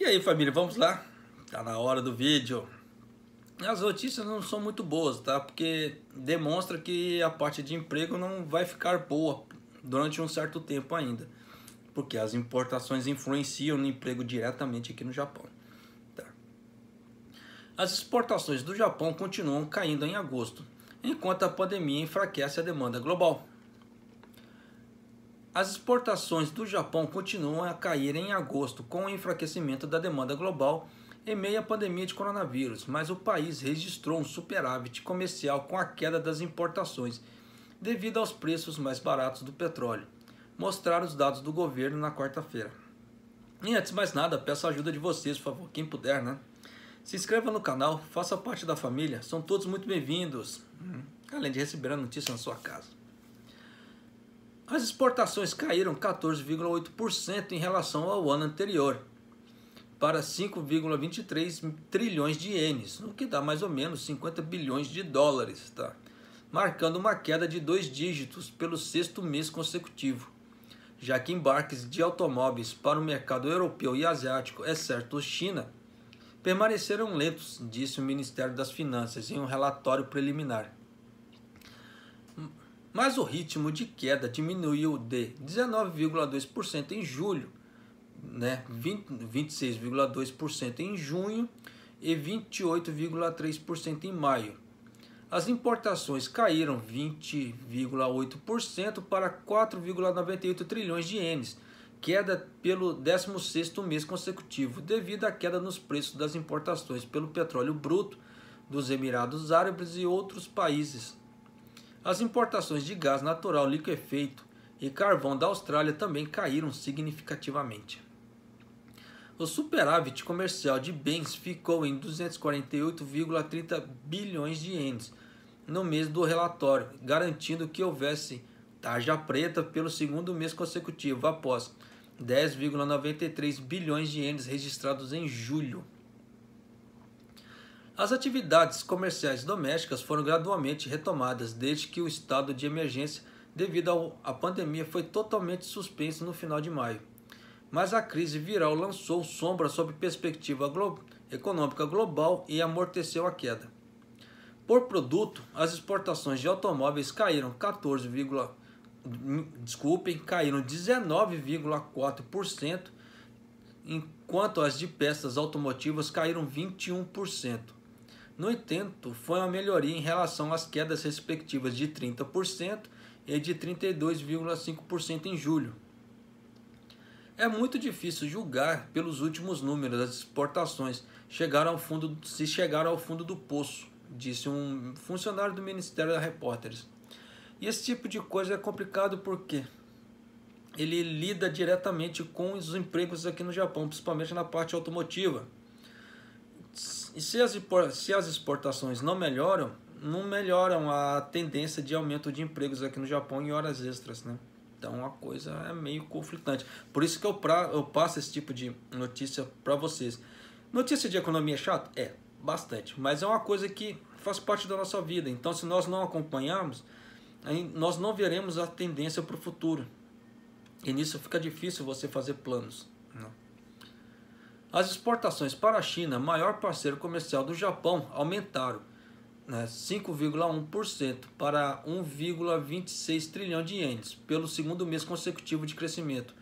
E aí família, vamos lá? Tá na hora do vídeo. As notícias não são muito boas, tá? Porque demonstra que a parte de emprego não vai ficar boa durante um certo tempo ainda. Porque as importações influenciam no emprego diretamente aqui no Japão. Tá? As exportações do Japão continuam caindo em agosto, enquanto a pandemia enfraquece a demanda global. As exportações do Japão continuam a cair em agosto com o enfraquecimento da demanda global em meio à pandemia de coronavírus, mas o país registrou um superávit comercial com a queda das importações devido aos preços mais baratos do petróleo, mostraram os dados do governo na quarta-feira. E antes de mais nada, peço a ajuda de vocês, por favor, quem puder, né? Se inscreva no canal, faça parte da família, são todos muito bem-vindos, hum, além de receber a notícia na sua casa. As exportações caíram 14,8% em relação ao ano anterior, para 5,23 trilhões de ienes, o que dá mais ou menos 50 bilhões de dólares, tá? marcando uma queda de dois dígitos pelo sexto mês consecutivo, já que embarques de automóveis para o mercado europeu e asiático, exceto China, permaneceram lentos, disse o Ministério das Finanças em um relatório preliminar mas o ritmo de queda diminuiu de 19,2% em julho, né, 26,2% em junho e 28,3% em maio. As importações caíram 20,8% para 4,98 trilhões de ienes, queda pelo 16º mês consecutivo, devido à queda nos preços das importações pelo petróleo bruto dos Emirados Árabes e outros países as importações de gás natural liquefeito e carvão da Austrália também caíram significativamente. O superávit comercial de bens ficou em 248,30 bilhões de ienes no mês do relatório, garantindo que houvesse tarja preta pelo segundo mês consecutivo, após 10,93 bilhões de ienes registrados em julho. As atividades comerciais domésticas foram gradualmente retomadas desde que o estado de emergência devido à pandemia foi totalmente suspenso no final de maio. Mas a crise viral lançou sombra sobre perspectiva glo econômica global e amorteceu a queda. Por produto, as exportações de automóveis caíram 14, desculpem, caíram 19,4%, enquanto as de peças automotivas caíram 21%. No entanto, foi uma melhoria em relação às quedas respectivas de 30% e de 32,5% em julho. É muito difícil julgar pelos últimos números as exportações chegaram ao fundo, se chegaram ao fundo do poço, disse um funcionário do Ministério da Repórteres. E esse tipo de coisa é complicado porque ele lida diretamente com os empregos aqui no Japão, principalmente na parte automotiva. E se as, se as exportações não melhoram, não melhoram a tendência de aumento de empregos aqui no Japão em horas extras, né? Então a coisa é meio conflitante. Por isso que eu, pra, eu passo esse tipo de notícia para vocês. Notícia de economia é chata? É, bastante. Mas é uma coisa que faz parte da nossa vida. Então se nós não acompanharmos, nós não veremos a tendência para o futuro. E nisso fica difícil você fazer planos. As exportações para a China, maior parceiro comercial do Japão, aumentaram né, 5,1% para 1,26 trilhão de ienes pelo segundo mês consecutivo de crescimento,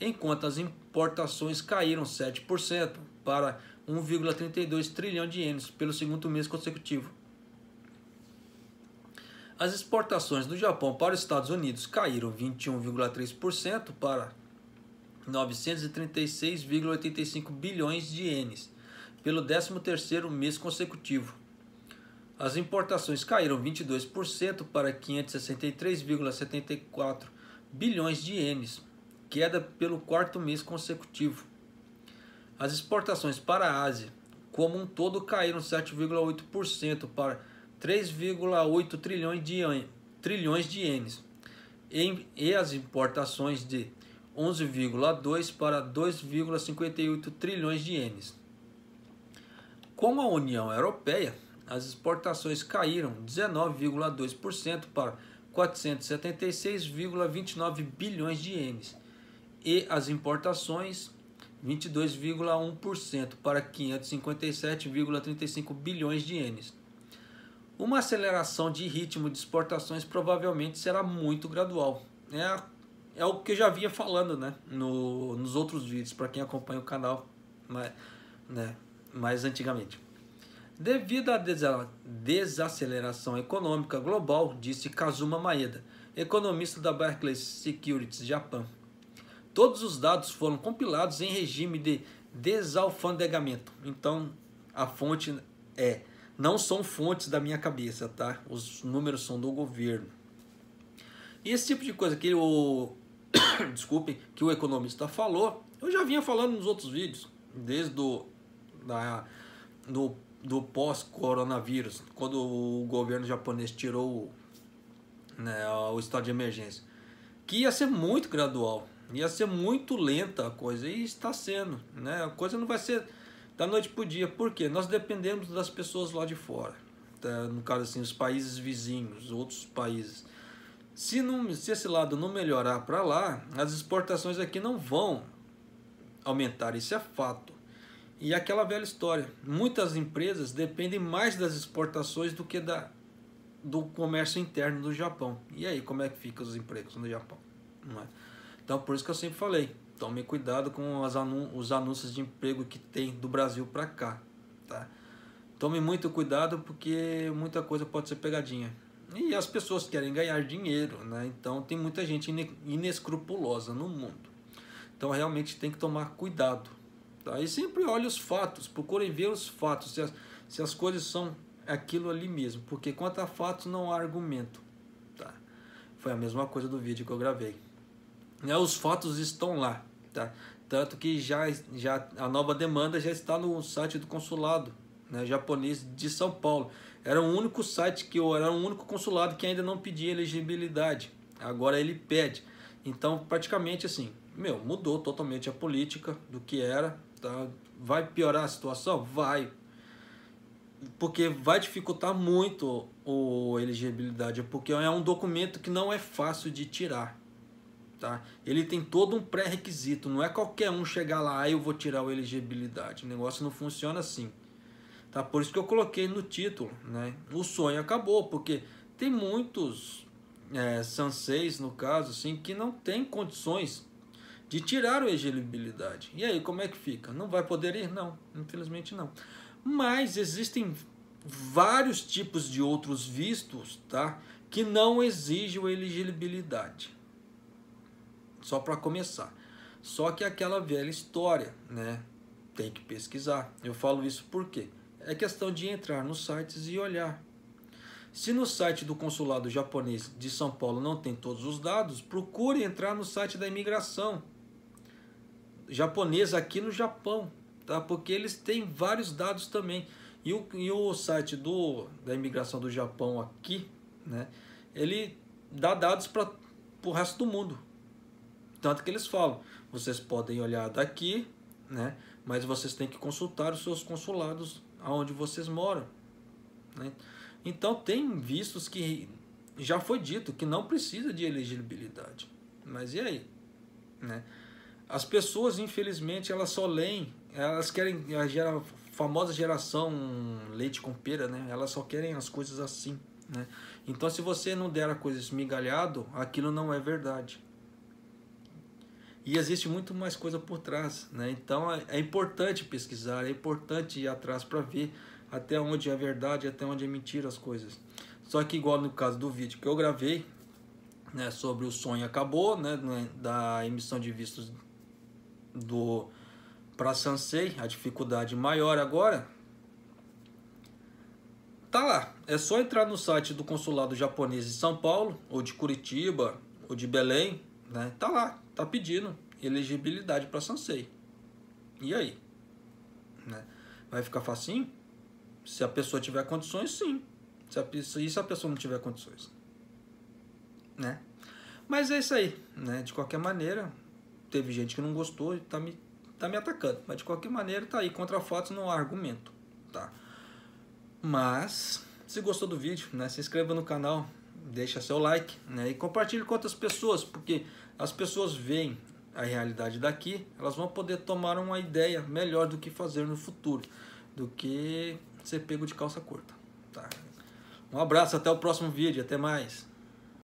enquanto as importações caíram 7% para 1,32 trilhão de ienes pelo segundo mês consecutivo. As exportações do Japão para os Estados Unidos caíram 21,3% para 936,85 bilhões de ienes, pelo 13º mês consecutivo. As importações caíram 22% para 563,74 bilhões de ienes, queda pelo quarto mês consecutivo. As exportações para a Ásia, como um todo, caíram 7,8% para 3,8 trilhões de ienes, e as importações de 11,2 para 2,58 trilhões de ienes. Com a União Europeia, as exportações caíram 19,2% para 476,29 bilhões de ienes e as importações 22,1% para 557,35 bilhões de ienes. Uma aceleração de ritmo de exportações provavelmente será muito gradual. É né? a é algo que eu já vinha falando, né? No, nos outros vídeos, para quem acompanha o canal, mas, né? mais antigamente. Devido à desaceleração econômica global, disse Kazuma Maeda, economista da Barclays Securities Japan. Todos os dados foram compilados em regime de desalfandegamento. Então, a fonte é, não são fontes da minha cabeça, tá? Os números são do governo. E esse tipo de coisa que o desculpem, que o economista falou, eu já vinha falando nos outros vídeos, desde do, da, do, do pós-coronavírus, quando o governo japonês tirou né, o estado de emergência, que ia ser muito gradual, ia ser muito lenta a coisa, e está sendo. Né? A coisa não vai ser da noite para o dia, porque nós dependemos das pessoas lá de fora, tá? no caso assim, os países vizinhos, outros países. Se, não, se esse lado não melhorar para lá, as exportações aqui não vão aumentar, isso é fato. E aquela velha história, muitas empresas dependem mais das exportações do que da, do comércio interno do Japão. E aí, como é que ficam os empregos no Japão? É? Então, por isso que eu sempre falei, tome cuidado com os anúncios de emprego que tem do Brasil para cá, tá? Tome muito cuidado porque muita coisa pode ser pegadinha. E as pessoas querem ganhar dinheiro, né? Então tem muita gente inescrupulosa no mundo. Então realmente tem que tomar cuidado. Tá? E sempre olhe os fatos, procurem ver os fatos, se as, se as coisas são aquilo ali mesmo, porque quanto a fatos não há argumento. Tá? Foi a mesma coisa do vídeo que eu gravei. Né? Os fatos estão lá, tá? tanto que já, já a nova demanda já está no site do consulado né, japonês de São Paulo. Era o único site que era o único consulado que ainda não pedia elegibilidade. Agora ele pede. Então, praticamente assim, meu, mudou totalmente a política do que era, tá? Vai piorar a situação? Vai. Porque vai dificultar muito a elegibilidade, porque é um documento que não é fácil de tirar. Tá? Ele tem todo um pré-requisito, não é qualquer um chegar lá e ah, eu vou tirar a elegibilidade. O negócio não funciona assim. Tá? Por isso que eu coloquei no título, né? O sonho acabou, porque tem muitos é, sanseis, no caso, assim, que não tem condições de tirar a elegibilidade. E aí, como é que fica? Não vai poder ir? Não, infelizmente não. Mas existem vários tipos de outros vistos, tá? Que não exigem elegibilidade. Só para começar. Só que é aquela velha história, né? Tem que pesquisar. Eu falo isso por quê é questão de entrar nos sites e olhar. Se no site do consulado japonês de São Paulo não tem todos os dados, procure entrar no site da imigração japonesa aqui no Japão, tá? Porque eles têm vários dados também. E o, e o site do, da imigração do Japão aqui, né? Ele dá dados para o resto do mundo. Tanto que eles falam, vocês podem olhar daqui, né? Mas vocês têm que consultar os seus consulados aonde vocês moram. Né? Então tem vistos que já foi dito que não precisa de elegibilidade. Mas e aí? Né? As pessoas, infelizmente, elas só leem, elas querem a, gera, famosa geração leite com pera, né? Elas só querem as coisas assim, né? Então, se você não der a coisa esmigalhado, aquilo não é verdade. E existe muito mais coisa por trás, né? Então é, é importante pesquisar, é importante ir atrás para ver até onde é verdade, até onde é mentira as coisas. Só que igual no caso do vídeo que eu gravei, né, sobre o sonho acabou, né, da emissão de vistos do para Sansei, a dificuldade maior agora, tá lá. É só entrar no site do consulado japonês de São Paulo, ou de Curitiba, ou de Belém, né? Tá lá, tá pedindo elegibilidade para Sansei. E aí? Né? Vai ficar facinho? Se a pessoa tiver condições, sim. Se a pessoa, e se a pessoa não tiver condições? Né? Mas é isso aí. Né? De qualquer maneira, teve gente que não gostou e tá me, tá me atacando. Mas de qualquer maneira, tá aí. Contra fotos não há argumento. Tá? Mas, se gostou do vídeo, né? se inscreva no canal deixa seu like né? e compartilhe com outras pessoas, porque as pessoas veem a realidade daqui, elas vão poder tomar uma ideia melhor do que fazer no futuro, do que ser pego de calça curta. Tá? Um abraço, até o próximo vídeo, até mais!